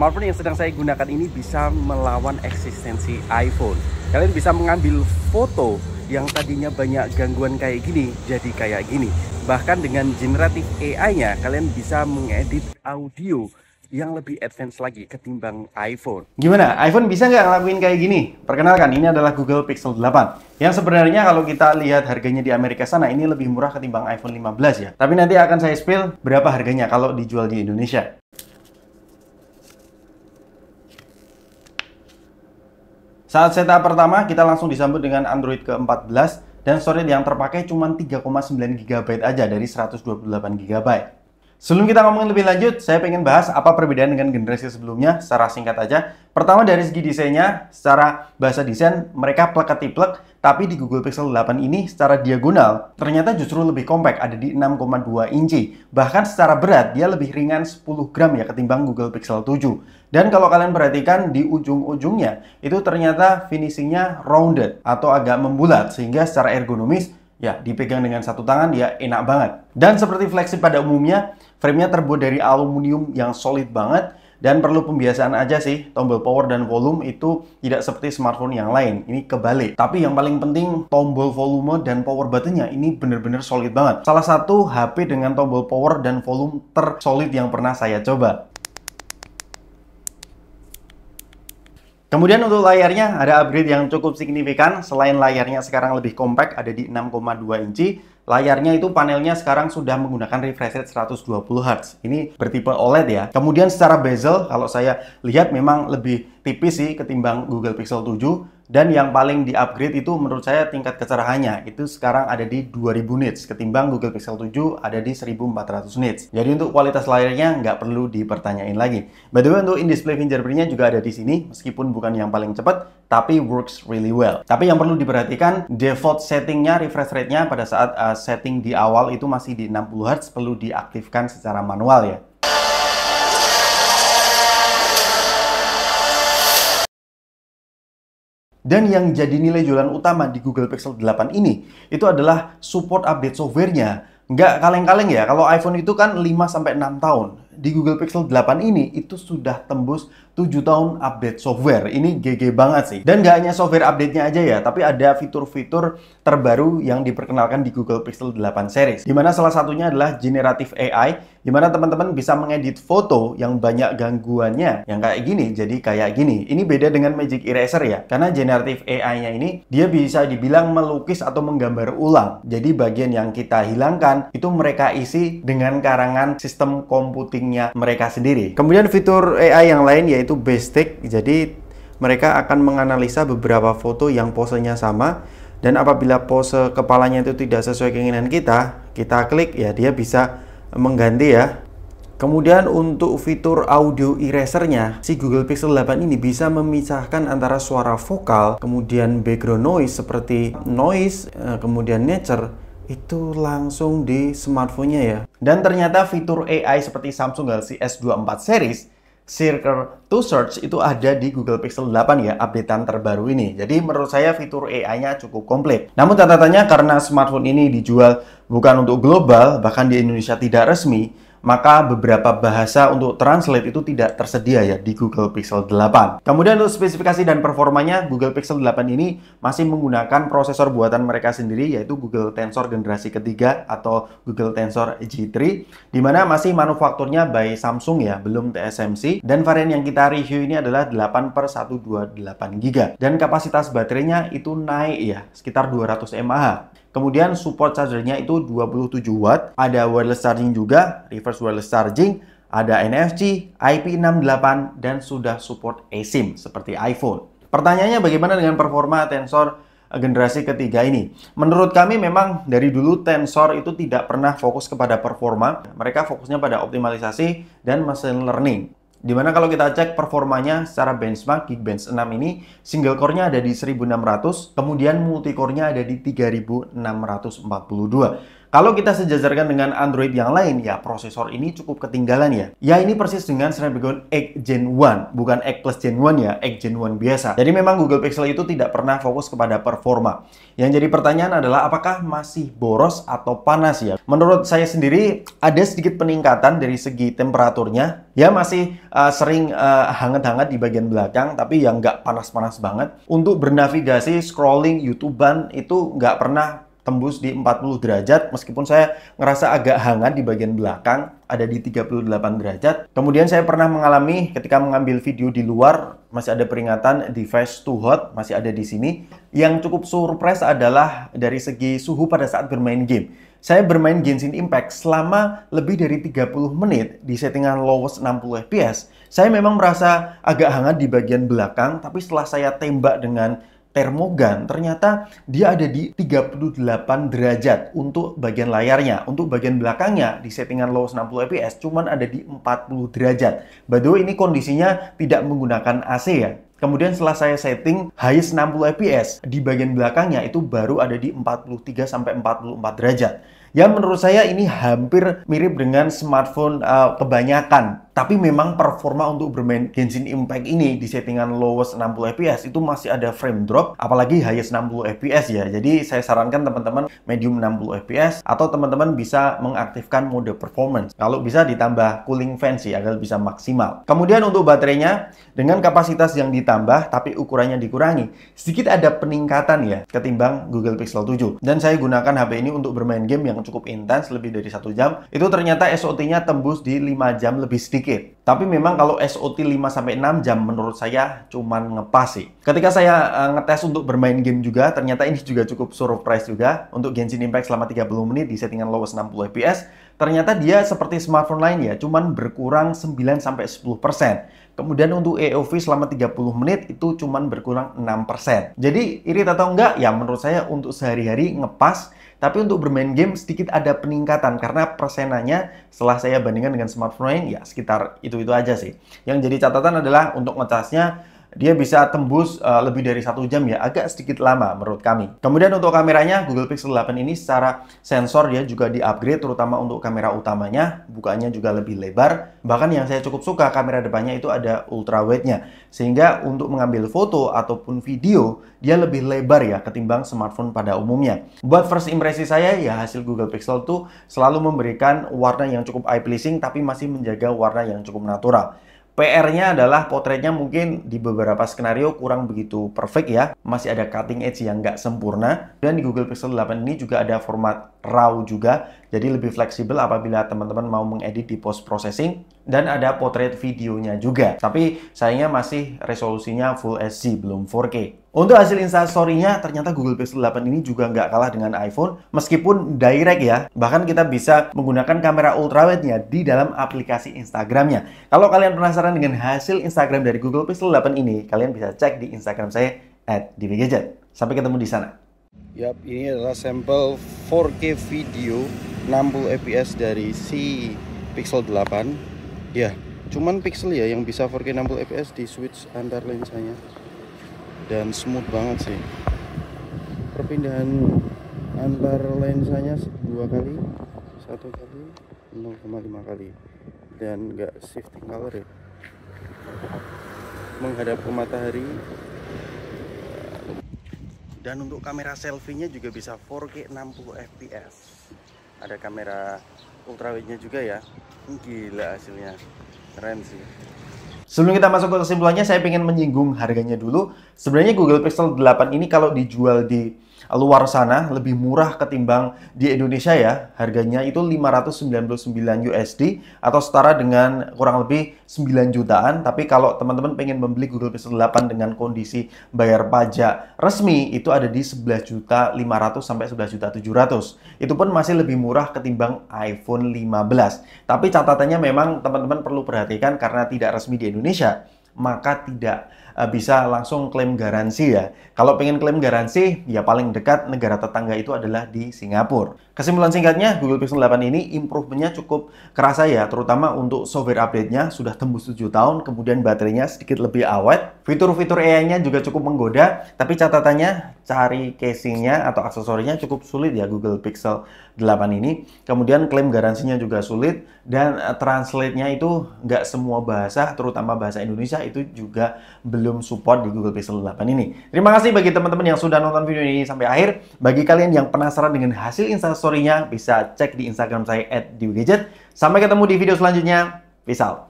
smartphone yang sedang saya gunakan ini bisa melawan eksistensi iPhone. Kalian bisa mengambil foto yang tadinya banyak gangguan kayak gini jadi kayak gini. Bahkan dengan generatif AI-nya kalian bisa mengedit audio yang lebih advance lagi ketimbang iPhone. Gimana? iPhone bisa nggak ngelakuin kayak gini? Perkenalkan, ini adalah Google Pixel 8. Yang sebenarnya kalau kita lihat harganya di Amerika sana, ini lebih murah ketimbang iPhone 15 ya. Tapi nanti akan saya spill berapa harganya kalau dijual di Indonesia. Saat setup pertama, kita langsung disambut dengan Android ke-14 dan storage yang terpakai cuma 3,9 GB aja dari 128 GB. Sebelum kita ngomongin lebih lanjut, saya pengen bahas apa perbedaan dengan generasi sebelumnya secara singkat aja. Pertama dari segi desainnya, secara bahasa desain mereka plek tapi di Google Pixel 8 ini secara diagonal ternyata justru lebih kompak, ada di 6,2 inci. Bahkan secara berat dia lebih ringan 10 gram ya ketimbang Google Pixel 7. Dan kalau kalian perhatikan di ujung-ujungnya itu ternyata finishingnya rounded atau agak membulat sehingga secara ergonomis ya dipegang dengan satu tangan ya enak banget. Dan seperti flagship pada umumnya, Frame-nya terbuat dari aluminium yang solid banget dan perlu pembiasaan aja sih, tombol power dan volume itu tidak seperti smartphone yang lain. Ini kebalik. Tapi yang paling penting, tombol volume dan power button-nya ini bener-bener solid banget. Salah satu HP dengan tombol power dan volume tersolid yang pernah saya coba. Kemudian untuk layarnya ada upgrade yang cukup signifikan. Selain layarnya sekarang lebih compact ada di 6,2 inci, Layarnya itu panelnya sekarang sudah menggunakan refresh rate 120 Hz. Ini bertipe OLED ya. Kemudian secara bezel kalau saya lihat memang lebih tipis sih ketimbang Google Pixel 7 dan yang paling di-upgrade itu menurut saya tingkat kecerahannya itu sekarang ada di 2000 nits ketimbang Google Pixel 7 ada di 1400 nits. Jadi untuk kualitas layarnya nggak perlu dipertanyain lagi. By the way untuk in-display fingerprintnya juga ada di sini meskipun bukan yang paling cepat tapi works really well. Tapi yang perlu diperhatikan default settingnya refresh rate-nya pada saat uh, setting di awal itu masih di 60 Hz perlu diaktifkan secara manual ya. Dan yang jadi nilai jualan utama di Google Pixel 8 ini, itu adalah support update softwarenya. Nggak kaleng-kaleng ya, kalau iPhone itu kan 5-6 tahun di Google Pixel 8 ini itu sudah tembus 7 tahun update software. Ini GG banget sih. Dan gak hanya software update-nya aja ya, tapi ada fitur-fitur terbaru yang diperkenalkan di Google Pixel 8 series. Dimana salah satunya adalah generative AI, dimana teman-teman bisa mengedit foto yang banyak gangguannya, yang kayak gini, jadi kayak gini. Ini beda dengan Magic Eraser ya, karena generative AI-nya ini dia bisa dibilang melukis atau menggambar ulang. Jadi bagian yang kita hilangkan itu mereka isi dengan karangan sistem komputer mereka sendiri. Kemudian fitur AI yang lain yaitu bestek, Jadi mereka akan menganalisa beberapa foto yang posenya sama dan apabila pose kepalanya itu tidak sesuai keinginan kita, kita klik ya dia bisa mengganti ya. Kemudian untuk fitur audio erasernya, si Google Pixel 8 ini bisa memisahkan antara suara vokal, kemudian background noise seperti noise, eh, kemudian nature, itu langsung di smartphone-nya ya. Dan ternyata fitur AI seperti Samsung Galaxy S24 series, Circle to Search itu ada di Google Pixel 8 ya, updatean terbaru ini. Jadi menurut saya fitur AI-nya cukup komplit. Namun catatannya karena smartphone ini dijual bukan untuk global, bahkan di Indonesia tidak resmi, maka beberapa bahasa untuk translate itu tidak tersedia ya di Google Pixel 8. Kemudian untuk spesifikasi dan performanya, Google Pixel 8 ini masih menggunakan prosesor buatan mereka sendiri yaitu Google Tensor generasi ketiga atau Google Tensor G3 di mana masih manufakturnya by Samsung ya, belum TSMC dan varian yang kita review ini adalah 8 per 128 GB dan kapasitas baterainya itu naik ya sekitar 200 mAh. Kemudian support chargernya itu 27 watt, ada wireless charging juga, First Wireless Charging, ada NFC, IP68, dan sudah support eSIM seperti iPhone. Pertanyaannya bagaimana dengan performa Tensor generasi ketiga ini? Menurut kami memang dari dulu Tensor itu tidak pernah fokus kepada performa. Mereka fokusnya pada optimalisasi dan machine learning. Dimana kalau kita cek performanya secara benchmark Geekbench 6 ini single core-nya ada di 1600, kemudian multi core-nya ada di 3642. Kalau kita sejajarkan dengan Android yang lain, ya prosesor ini cukup ketinggalan ya. Ya ini persis dengan Snapdragon 8 Gen 1, bukan 8 Plus Gen 1 ya, 8 Gen 1 biasa. Jadi memang Google Pixel itu tidak pernah fokus kepada performa. Yang jadi pertanyaan adalah apakah masih boros atau panas ya? Menurut saya sendiri ada sedikit peningkatan dari segi temperaturnya. Ya masih uh, sering eh, hangat-hangat uh, di bagian belakang, tapi yang nggak panas-panas banget. Untuk bernavigasi, scrolling, youtuban itu nggak pernah tembus di 40 derajat meskipun saya ngerasa agak hangat di bagian belakang ada di 38 derajat. Kemudian saya pernah mengalami ketika mengambil video di luar masih ada peringatan device too hot masih ada di sini. Yang cukup surprise adalah dari segi suhu pada saat bermain game. Saya bermain Genshin Impact selama lebih dari 30 menit di settingan lowest 60 fps. Saya memang merasa agak hangat di bagian belakang, tapi setelah saya tembak dengan termogan ternyata dia ada di 38 derajat untuk bagian layarnya untuk bagian belakangnya di settingan low 60 fps cuman ada di 40 derajat by the way ini kondisinya tidak menggunakan AC ya Kemudian setelah saya setting high 60 fps, di bagian belakangnya itu baru ada di 43 sampai 44 derajat yang menurut saya ini hampir mirip dengan smartphone uh, kebanyakan. Tapi memang performa untuk bermain Genshin Impact ini di settingan lowest 60 fps itu masih ada frame drop, apalagi highest 60 fps ya. Jadi saya sarankan teman-teman medium 60 fps atau teman-teman bisa mengaktifkan mode performance. Kalau bisa ditambah cooling fan sih agar bisa maksimal. Kemudian untuk baterainya dengan kapasitas yang ditambah tapi ukurannya dikurangi, sedikit ada peningkatan ya ketimbang Google Pixel 7. Dan saya gunakan HP ini untuk bermain game yang cukup intens lebih dari satu jam itu ternyata SOT-nya tembus di 5 jam lebih sedikit tapi memang kalau SOT 5 sampai 6 jam menurut saya cuman ngepas sih. Ketika saya eh, ngetes untuk bermain game juga, ternyata ini juga cukup surprise juga. Untuk Genshin Impact selama 30 menit di settingan lowest 60 fps, ternyata dia seperti smartphone lain ya, cuman berkurang 9 sampai 10%. Kemudian untuk AOV e selama 30 menit itu cuman berkurang 6%. Jadi irit atau enggak? Ya menurut saya untuk sehari-hari ngepas tapi untuk bermain game sedikit ada peningkatan karena persenanya setelah saya bandingkan dengan smartphone lain ya sekitar itu itu aja sih yang jadi catatan adalah untuk ngecasnya dia bisa tembus uh, lebih dari satu jam ya, agak sedikit lama menurut kami. Kemudian untuk kameranya, Google Pixel 8 ini secara sensor dia juga di-upgrade, terutama untuk kamera utamanya, bukannya juga lebih lebar. Bahkan yang saya cukup suka, kamera depannya itu ada ultra nya Sehingga untuk mengambil foto ataupun video, dia lebih lebar ya ketimbang smartphone pada umumnya. Buat first impresi saya, ya hasil Google Pixel tuh selalu memberikan warna yang cukup eye pleasing, tapi masih menjaga warna yang cukup natural. PR-nya adalah potretnya mungkin di beberapa skenario kurang begitu perfect ya. Masih ada cutting edge yang nggak sempurna. Dan di Google Pixel 8 ini juga ada format RAW juga. Jadi lebih fleksibel apabila teman-teman mau mengedit di post processing dan ada potret videonya juga. Tapi sayangnya masih resolusinya Full HD, belum 4K. Untuk hasil instastory-nya, ternyata Google Pixel 8 ini juga nggak kalah dengan iPhone, meskipun direct ya. Bahkan kita bisa menggunakan kamera ultrawide-nya di dalam aplikasi Instagram-nya. Kalau kalian penasaran dengan hasil Instagram dari Google Pixel 8 ini, kalian bisa cek di Instagram saya, at dvgadget. Sampai ketemu di sana. Yap, ini adalah sampel 4K video 60 fps dari si Pixel 8 ya cuman pixel ya yang bisa 4K 60 fps di switch antar lensanya dan smooth banget sih perpindahan antar lensanya dua kali satu kali 0,5 kali dan nggak shifting color ya menghadap ke matahari dan untuk kamera selfie-nya juga bisa 4K 60 fps ada kamera ultrawide-nya juga ya gila hasilnya keren sih Sebelum kita masuk ke kesimpulannya, saya ingin menyinggung harganya dulu. Sebenarnya Google Pixel 8 ini kalau dijual di luar sana lebih murah ketimbang di Indonesia ya. Harganya itu 599 USD atau setara dengan kurang lebih 9 jutaan. Tapi kalau teman-teman pengen membeli Google Pixel 8 dengan kondisi bayar pajak resmi itu ada di 11 juta 500 sampai 11 juta 700. Itu pun masih lebih murah ketimbang iPhone 15. Tapi catatannya memang teman-teman perlu perhatikan karena tidak resmi di Indonesia maka tidak Eh, bisa langsung klaim garansi ya. Kalau pengen klaim garansi, ya paling dekat negara tetangga itu adalah di Singapura. Kesimpulan singkatnya, Google Pixel 8 ini improvementnya cukup kerasa ya, terutama untuk software update-nya sudah tembus 7 tahun, kemudian baterainya sedikit lebih awet. Fitur-fitur AI-nya juga cukup menggoda, tapi catatannya cari casing-nya atau aksesorinya cukup sulit ya Google Pixel 8 ini. Kemudian klaim garansinya juga sulit, dan eh, translate-nya itu nggak semua bahasa, terutama bahasa Indonesia itu juga belum belum support di Google Pixel 8 ini. Terima kasih bagi teman-teman yang sudah nonton video ini sampai akhir. Bagi kalian yang penasaran dengan hasil instastory-nya, bisa cek di Instagram saya at Sampai ketemu di video selanjutnya. Peace out.